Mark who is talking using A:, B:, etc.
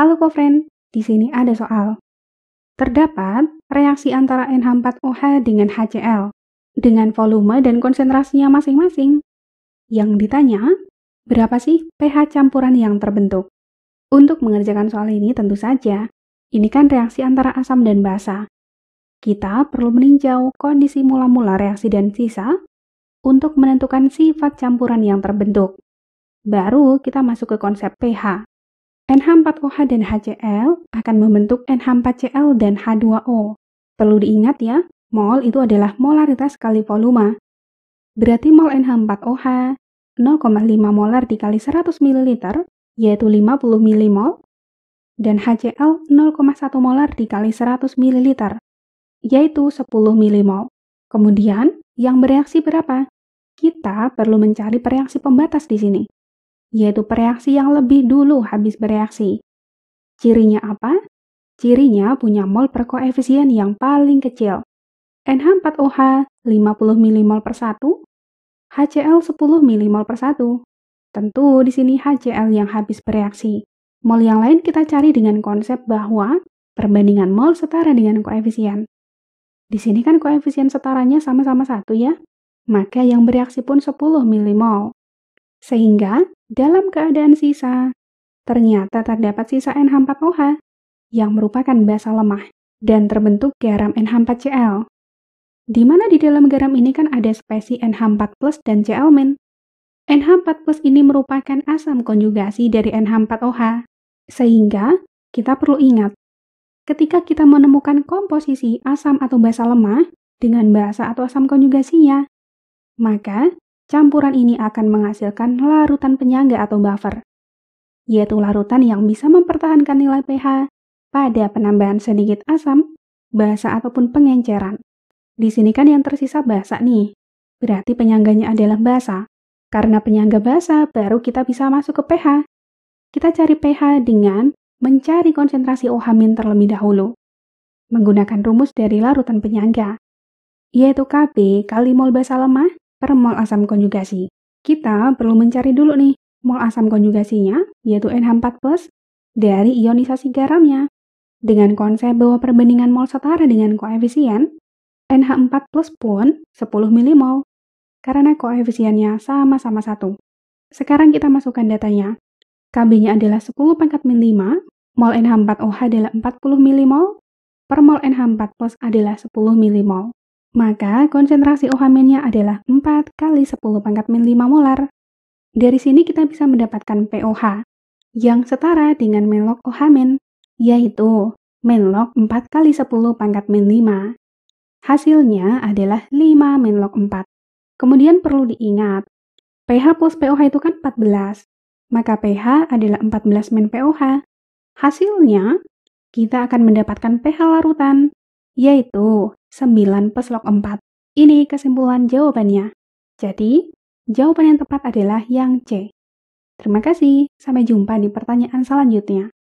A: Halo kofren, di sini ada soal. Terdapat reaksi antara NH4OH dengan HCl dengan volume dan konsentrasinya masing-masing. Yang ditanya, berapa sih pH campuran yang terbentuk? Untuk mengerjakan soal ini tentu saja, ini kan reaksi antara asam dan basa. Kita perlu meninjau kondisi mula-mula reaksi dan sisa untuk menentukan sifat campuran yang terbentuk. Baru kita masuk ke konsep pH. NH4OH dan HCl akan membentuk NH4Cl dan H2O. Perlu diingat ya, mol itu adalah molaritas kali volume. Berarti mol NH4OH 0,5 molar dikali 100 ml yaitu 50 milimol dan HCl 0,1 molar dikali 100 ml yaitu 10 milimol. Kemudian, yang bereaksi berapa? Kita perlu mencari pereaksi pembatas di sini yaitu bereaksi yang lebih dulu habis bereaksi. Cirinya apa? Cirinya punya mol per koefisien yang paling kecil. NH4OH 50 mmol per 1, HCl 10 mmol per 1. Tentu di sini HCl yang habis bereaksi. Mol yang lain kita cari dengan konsep bahwa perbandingan mol setara dengan koefisien. Di sini kan koefisien setaranya sama-sama satu ya, maka yang bereaksi pun 10 mmol. Sehingga dalam keadaan sisa. Ternyata terdapat sisa NH4OH yang merupakan basa lemah dan terbentuk garam NH4Cl. Di mana di dalam garam ini kan ada spesi NH4 dan Cl NH4 ini merupakan asam konjugasi dari NH4OH. Sehingga kita perlu ingat, ketika kita menemukan komposisi asam atau basa lemah dengan basa atau asam konjugasinya, maka campuran ini akan menghasilkan larutan penyangga atau buffer, yaitu larutan yang bisa mempertahankan nilai pH pada penambahan sedikit asam, basa ataupun pengenceran. Di sini kan yang tersisa basa nih, berarti penyangganya adalah basa. Karena penyangga basa, baru kita bisa masuk ke pH. Kita cari pH dengan mencari konsentrasi OH- terlebih dahulu, menggunakan rumus dari larutan penyangga, yaitu Kb kali mol basa lemah per mol asam konjugasi. Kita perlu mencari dulu nih mol asam konjugasinya, yaitu NH4+, dari ionisasi garamnya. Dengan konsep bahwa perbandingan mol setara dengan koefisien, NH4 pun 10 milimol, karena koefisiennya sama-sama satu. Sekarang kita masukkan datanya. KB-nya adalah 10 pangkat min 5, mol NH4OH adalah 40 milimol, per mol NH4 plus adalah 10 milimol. Maka konsentrasi OH- adalah 4 kali 10 pangkat min 5 molar. Dari sini kita bisa mendapatkan POH yang setara dengan log OH-, yaitu log 4 kali 10 pangkat min 5. Hasilnya adalah 5 log 4. Kemudian perlu diingat, pH plus POH itu kan 14, maka pH adalah 14 min POH. Hasilnya, kita akan mendapatkan pH larutan, yaitu 9 plus log 4. Ini kesimpulan jawabannya. Jadi, jawaban yang tepat adalah yang C. Terima kasih, sampai jumpa di pertanyaan selanjutnya.